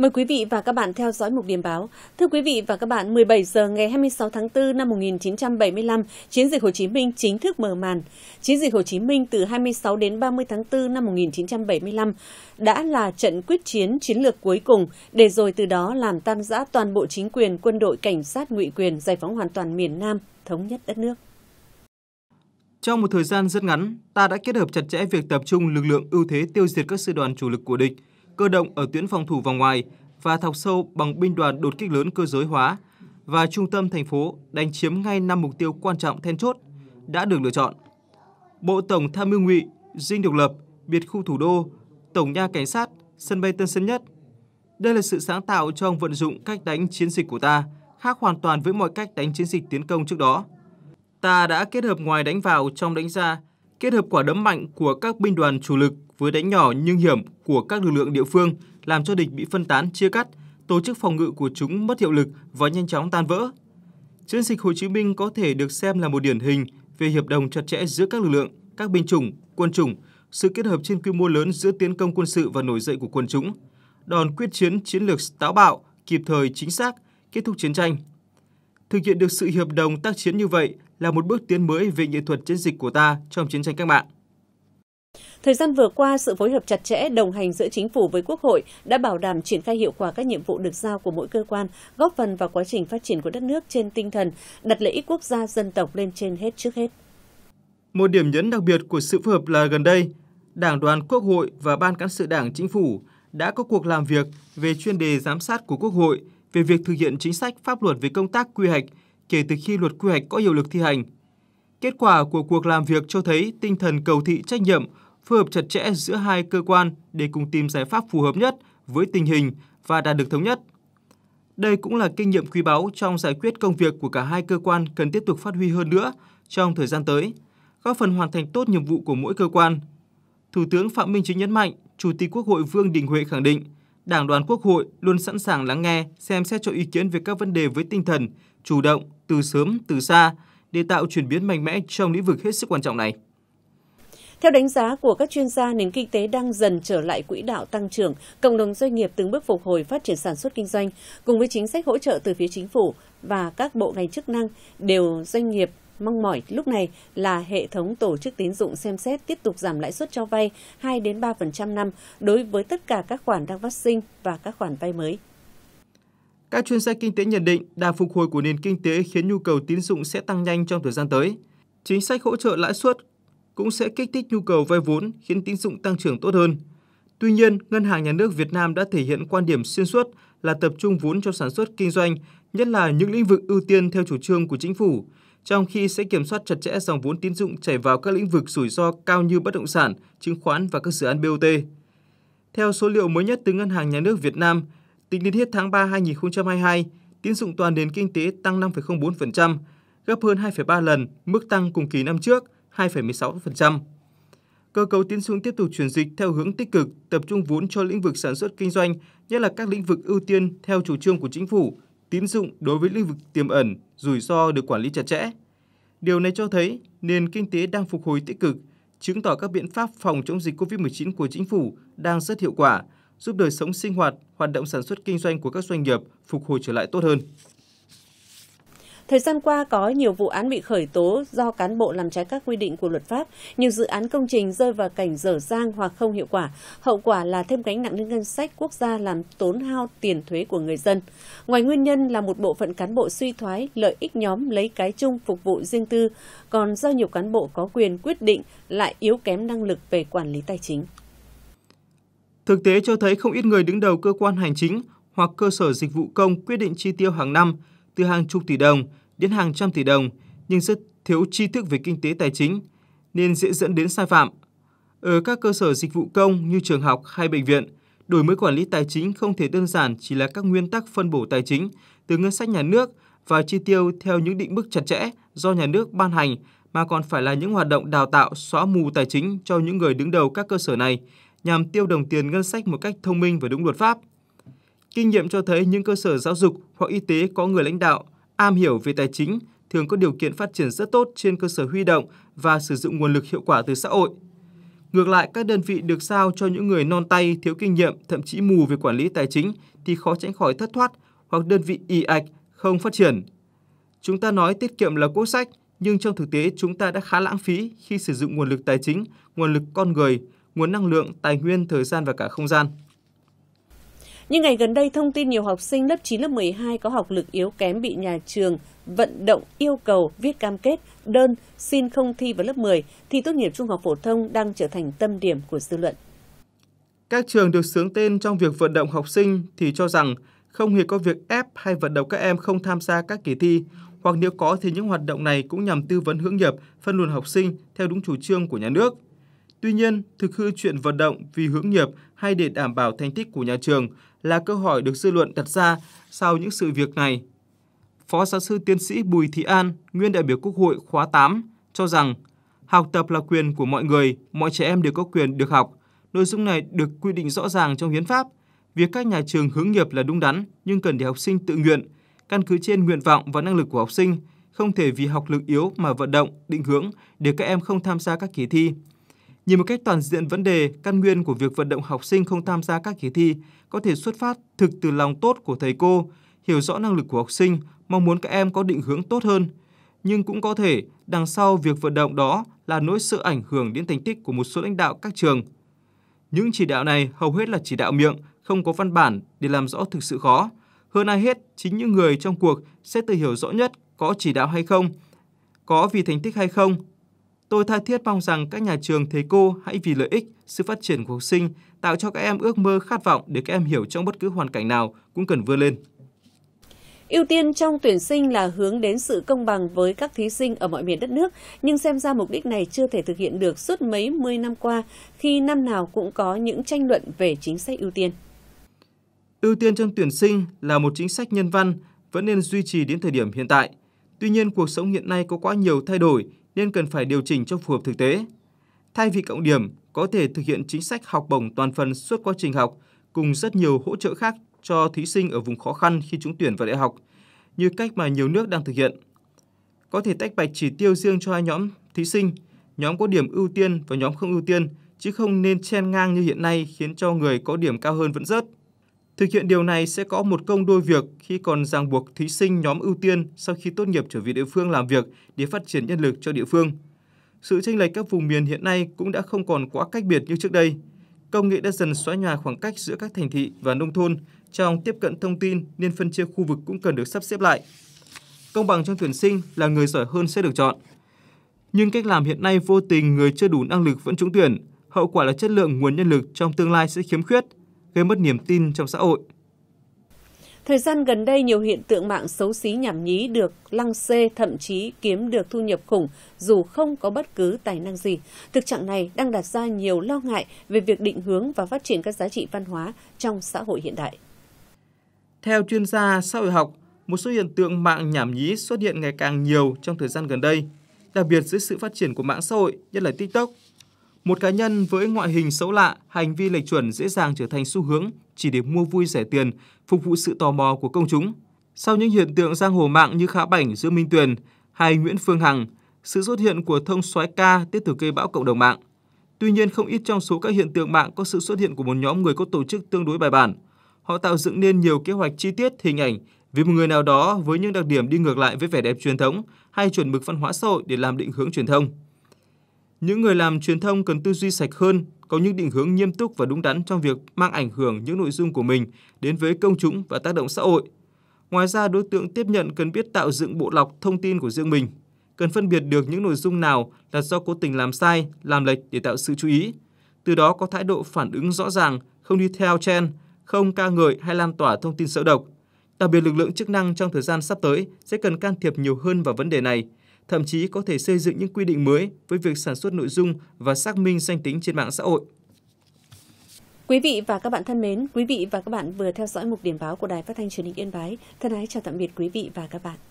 Mời quý vị và các bạn theo dõi mục điểm báo. Thưa quý vị và các bạn, 17 giờ ngày 26 tháng 4 năm 1975, chiến dịch Hồ Chí Minh chính thức mở màn. Chiến dịch Hồ Chí Minh từ 26 đến 30 tháng 4 năm 1975 đã là trận quyết chiến chiến lược cuối cùng để rồi từ đó làm tan rã toàn bộ chính quyền, quân đội, cảnh sát ngụy quyền giải phóng hoàn toàn miền Nam, thống nhất đất nước. Trong một thời gian rất ngắn, ta đã kết hợp chặt chẽ việc tập trung lực lượng ưu thế tiêu diệt các sư đoàn chủ lực của địch – cơ động ở tuyến phòng thủ vòng ngoài và thọc sâu bằng binh đoàn đột kích lớn cơ giới hóa và trung tâm thành phố đánh chiếm ngay năm mục tiêu quan trọng then chốt đã được lựa chọn. Bộ Tổng Tham mưu Ngụy, Dinh Độc Lập, Biệt khu Thủ đô, Tổng nha Cảnh sát, Sân bay Tân Sơn Nhất. Đây là sự sáng tạo trong vận dụng cách đánh chiến dịch của ta, khác hoàn toàn với mọi cách đánh chiến dịch tiến công trước đó. Ta đã kết hợp ngoài đánh vào trong đánh ra, kết hợp quả đấm mạnh của các binh đoàn chủ lực với đánh nhỏ nhưng hiểm của các lực lượng địa phương làm cho địch bị phân tán chia cắt, tổ chức phòng ngự của chúng mất hiệu lực và nhanh chóng tan vỡ. Chiến dịch Hồ Chí Minh có thể được xem là một điển hình về hiệp đồng chặt chẽ giữa các lực lượng, các binh chủng, quân chủng, sự kết hợp trên quy mô lớn giữa tiến công quân sự và nổi dậy của quân chúng. Đòn quyết chiến chiến lược táo bạo, kịp thời chính xác, kết thúc chiến tranh. Thực hiện được sự hiệp đồng tác chiến như vậy là một bước tiến mới về nghệ thuật chiến dịch của ta trong chiến tranh cách mạng. Thời gian vừa qua, sự phối hợp chặt chẽ, đồng hành giữa chính phủ với Quốc hội đã bảo đảm triển khai hiệu quả các nhiệm vụ được giao của mỗi cơ quan, góp phần vào quá trình phát triển của đất nước trên tinh thần đặt lợi ích quốc gia dân tộc lên trên hết trước hết. Một điểm nhấn đặc biệt của sự phối hợp là gần đây, Đảng đoàn Quốc hội và Ban cán sự Đảng Chính phủ đã có cuộc làm việc về chuyên đề giám sát của Quốc hội về việc thực hiện chính sách pháp luật về công tác quy hoạch kể từ khi luật quy hoạch có hiệu lực thi hành Kết quả của cuộc làm việc cho thấy tinh thần cầu thị trách nhiệm, phối hợp chặt chẽ giữa hai cơ quan để cùng tìm giải pháp phù hợp nhất với tình hình và đạt được thống nhất. Đây cũng là kinh nghiệm quý báu trong giải quyết công việc của cả hai cơ quan cần tiếp tục phát huy hơn nữa trong thời gian tới, góp phần hoàn thành tốt nhiệm vụ của mỗi cơ quan. Thủ tướng Phạm Minh Chính nhấn mạnh, Chủ tịch Quốc hội Vương Đình Huệ khẳng định, Đảng đoàn Quốc hội luôn sẵn sàng lắng nghe, xem xét cho ý kiến về các vấn đề với tinh thần chủ động, từ sớm, từ xa – để tạo chuyển biến mạnh mẽ trong lĩnh vực hết sức quan trọng này. Theo đánh giá của các chuyên gia, nền kinh tế đang dần trở lại quỹ đạo tăng trưởng, cộng đồng doanh nghiệp từng bước phục hồi phát triển sản xuất kinh doanh, cùng với chính sách hỗ trợ từ phía chính phủ và các bộ ngành chức năng đều doanh nghiệp mong mỏi lúc này là hệ thống tổ chức tín dụng xem xét tiếp tục giảm lãi suất cho vay 2 đến 3% năm đối với tất cả các khoản đang phát sinh và các khoản vay mới. Các chuyên gia kinh tế nhận định đà phục hồi của nền kinh tế khiến nhu cầu tín dụng sẽ tăng nhanh trong thời gian tới. Chính sách hỗ trợ lãi suất cũng sẽ kích thích nhu cầu vay vốn khiến tín dụng tăng trưởng tốt hơn. Tuy nhiên, Ngân hàng Nhà nước Việt Nam đã thể hiện quan điểm xuyên suốt là tập trung vốn cho sản xuất kinh doanh, nhất là những lĩnh vực ưu tiên theo chủ trương của chính phủ, trong khi sẽ kiểm soát chặt chẽ dòng vốn tín dụng chảy vào các lĩnh vực rủi ro cao như bất động sản, chứng khoán và các dự án BOT. Theo số liệu mới nhất từ Ngân hàng Nhà nước Việt Nam, Tính đến hết tháng 3 2022, tín dụng toàn nền kinh tế tăng 5,04%, gấp hơn 2,3 lần mức tăng cùng kỳ năm trước 2,16%. Cơ cấu tín dụng tiếp tục chuyển dịch theo hướng tích cực, tập trung vốn cho lĩnh vực sản xuất kinh doanh, nhất là các lĩnh vực ưu tiên theo chủ trương của chính phủ, tín dụng đối với lĩnh vực tiềm ẩn, rủi ro được quản lý chặt chẽ. Điều này cho thấy nền kinh tế đang phục hồi tích cực, chứng tỏ các biện pháp phòng chống dịch COVID-19 của chính phủ đang rất hiệu quả, giúp đời sống sinh hoạt, hoạt động sản xuất kinh doanh của các doanh nghiệp phục hồi trở lại tốt hơn. Thời gian qua có nhiều vụ án bị khởi tố do cán bộ làm trái các quy định của luật pháp, nhiều dự án công trình rơi vào cảnh dở dang hoặc không hiệu quả. Hậu quả là thêm gánh nặng lên ngân sách quốc gia làm tốn hao tiền thuế của người dân. Ngoài nguyên nhân là một bộ phận cán bộ suy thoái, lợi ích nhóm lấy cái chung phục vụ riêng tư, còn do nhiều cán bộ có quyền quyết định lại yếu kém năng lực về quản lý tài chính. Thực tế cho thấy không ít người đứng đầu cơ quan hành chính hoặc cơ sở dịch vụ công quyết định chi tiêu hàng năm từ hàng chục tỷ đồng đến hàng trăm tỷ đồng nhưng rất thiếu tri thức về kinh tế tài chính nên dễ dẫn đến sai phạm. Ở các cơ sở dịch vụ công như trường học hay bệnh viện, đổi mới quản lý tài chính không thể đơn giản chỉ là các nguyên tắc phân bổ tài chính từ ngân sách nhà nước và chi tiêu theo những định mức chặt chẽ do nhà nước ban hành mà còn phải là những hoạt động đào tạo xóa mù tài chính cho những người đứng đầu các cơ sở này nhằm tiêu đồng tiền ngân sách một cách thông minh và đúng luật pháp. Kinh nghiệm cho thấy những cơ sở giáo dục hoặc y tế có người lãnh đạo am hiểu về tài chính thường có điều kiện phát triển rất tốt trên cơ sở huy động và sử dụng nguồn lực hiệu quả từ xã hội. Ngược lại, các đơn vị được sao cho những người non tay, thiếu kinh nghiệm, thậm chí mù về quản lý tài chính thì khó tránh khỏi thất thoát hoặc đơn vị ì ạch, không phát triển. Chúng ta nói tiết kiệm là quốc sách, nhưng trong thực tế chúng ta đã khá lãng phí khi sử dụng nguồn lực tài chính, nguồn lực con người nguồn năng lượng, tài nguyên, thời gian và cả không gian. Những ngày gần đây, thông tin nhiều học sinh lớp 9, lớp 12 có học lực yếu kém bị nhà trường vận động yêu cầu viết cam kết, đơn, xin không thi vào lớp 10, thi tốt nghiệp trung học phổ thông đang trở thành tâm điểm của dư luận. Các trường được sướng tên trong việc vận động học sinh thì cho rằng không hề có việc ép hay vận động các em không tham gia các kỳ thi, hoặc nếu có thì những hoạt động này cũng nhằm tư vấn hướng nghiệp, phân luồng học sinh theo đúng chủ trương của nhà nước – Tuy nhiên, thực hư chuyện vận động vì hướng nghiệp hay để đảm bảo thành tích của nhà trường là câu hỏi được dư luận đặt ra sau những sự việc này. Phó giáo sư tiến sĩ Bùi Thị An, nguyên đại biểu Quốc hội khóa 8, cho rằng học tập là quyền của mọi người, mọi trẻ em đều có quyền được học. Nội dung này được quy định rõ ràng trong hiến pháp. Việc các nhà trường hướng nghiệp là đúng đắn nhưng cần để học sinh tự nguyện, căn cứ trên nguyện vọng và năng lực của học sinh, không thể vì học lực yếu mà vận động, định hướng để các em không tham gia các kỳ thi. Nhìn một cách toàn diện vấn đề, căn nguyên của việc vận động học sinh không tham gia các kỳ thi có thể xuất phát thực từ lòng tốt của thầy cô, hiểu rõ năng lực của học sinh, mong muốn các em có định hướng tốt hơn. Nhưng cũng có thể đằng sau việc vận động đó là nỗi sợ ảnh hưởng đến thành tích của một số lãnh đạo các trường. Những chỉ đạo này hầu hết là chỉ đạo miệng, không có văn bản để làm rõ thực sự khó. Hơn ai hết, chính những người trong cuộc sẽ tự hiểu rõ nhất có chỉ đạo hay không, có vì thành tích hay không Tôi tha thiết mong rằng các nhà trường, thầy cô hãy vì lợi ích, sự phát triển của học sinh, tạo cho các em ước mơ khát vọng để các em hiểu trong bất cứ hoàn cảnh nào cũng cần vươn lên. Ưu tiên trong tuyển sinh là hướng đến sự công bằng với các thí sinh ở mọi miền đất nước, nhưng xem ra mục đích này chưa thể thực hiện được suốt mấy mươi năm qua khi năm nào cũng có những tranh luận về chính sách ưu tiên. Ưu tiên trong tuyển sinh là một chính sách nhân văn vẫn nên duy trì đến thời điểm hiện tại. Tuy nhiên, cuộc sống hiện nay có quá nhiều thay đổi nên cần phải điều chỉnh cho phù hợp thực tế. Thay vì cộng điểm, có thể thực hiện chính sách học bổng toàn phần suốt quá trình học cùng rất nhiều hỗ trợ khác cho thí sinh ở vùng khó khăn khi trúng tuyển vào đại học, như cách mà nhiều nước đang thực hiện. Có thể tách bạch chỉ tiêu riêng cho hai nhóm thí sinh, nhóm có điểm ưu tiên và nhóm không ưu tiên, chứ không nên chen ngang như hiện nay khiến cho người có điểm cao hơn vẫn rớt. Thực hiện điều này sẽ có một công đôi việc khi còn ràng buộc thí sinh nhóm ưu tiên sau khi tốt nghiệp trở về địa phương làm việc để phát triển nhân lực cho địa phương. Sự tranh lệch các vùng miền hiện nay cũng đã không còn quá cách biệt như trước đây. Công nghệ đã dần xóa nhòa khoảng cách giữa các thành thị và nông thôn, trong tiếp cận thông tin nên phân chia khu vực cũng cần được sắp xếp lại. Công bằng trong tuyển sinh là người giỏi hơn sẽ được chọn. Nhưng cách làm hiện nay vô tình người chưa đủ năng lực vẫn trúng tuyển, hậu quả là chất lượng nguồn nhân lực trong tương lai sẽ khiếm khuyết – gây mất niềm tin trong xã hội. Thời gian gần đây, nhiều hiện tượng mạng xấu xí nhảm nhí được lăng xê, thậm chí kiếm được thu nhập khủng dù không có bất cứ tài năng gì. Thực trạng này đang đặt ra nhiều lo ngại về việc định hướng và phát triển các giá trị văn hóa trong xã hội hiện đại. Theo chuyên gia xã hội học, một số hiện tượng mạng nhảm nhí xuất hiện ngày càng nhiều trong thời gian gần đây, đặc biệt dưới sự phát triển của mạng xã hội, nhất là TikTok, một cá nhân với ngoại hình xấu lạ, hành vi lệch chuẩn dễ dàng trở thành xu hướng chỉ để mua vui rẻ tiền, phục vụ sự tò mò của công chúng. Sau những hiện tượng giang hồ mạng như Khá Bảnh, giữa Minh Tuyền hay Nguyễn Phương Hằng, sự xuất hiện của thông soái ca tiếp tục gây bão cộng đồng mạng. Tuy nhiên, không ít trong số các hiện tượng mạng có sự xuất hiện của một nhóm người có tổ chức tương đối bài bản. Họ tạo dựng nên nhiều kế hoạch chi tiết, hình ảnh vì một người nào đó với những đặc điểm đi ngược lại với vẻ đẹp truyền thống hay chuẩn mực văn hóa xã hội để làm định hướng truyền thông. Những người làm truyền thông cần tư duy sạch hơn, có những định hướng nghiêm túc và đúng đắn trong việc mang ảnh hưởng những nội dung của mình đến với công chúng và tác động xã hội. Ngoài ra, đối tượng tiếp nhận cần biết tạo dựng bộ lọc thông tin của riêng mình, cần phân biệt được những nội dung nào là do cố tình làm sai, làm lệch để tạo sự chú ý. Từ đó có thái độ phản ứng rõ ràng, không đi theo trend, không ca ngợi hay lan tỏa thông tin xấu độc. Đặc biệt lực lượng chức năng trong thời gian sắp tới sẽ cần can thiệp nhiều hơn vào vấn đề này – thậm chí có thể xây dựng những quy định mới với việc sản xuất nội dung và xác minh danh tính trên mạng xã hội. Quý vị và các bạn thân mến, quý vị và các bạn vừa theo dõi một điểm báo của Đài Phát thanh Truyền hình Yên Bái. Thân ái chào tạm biệt quý vị và các bạn.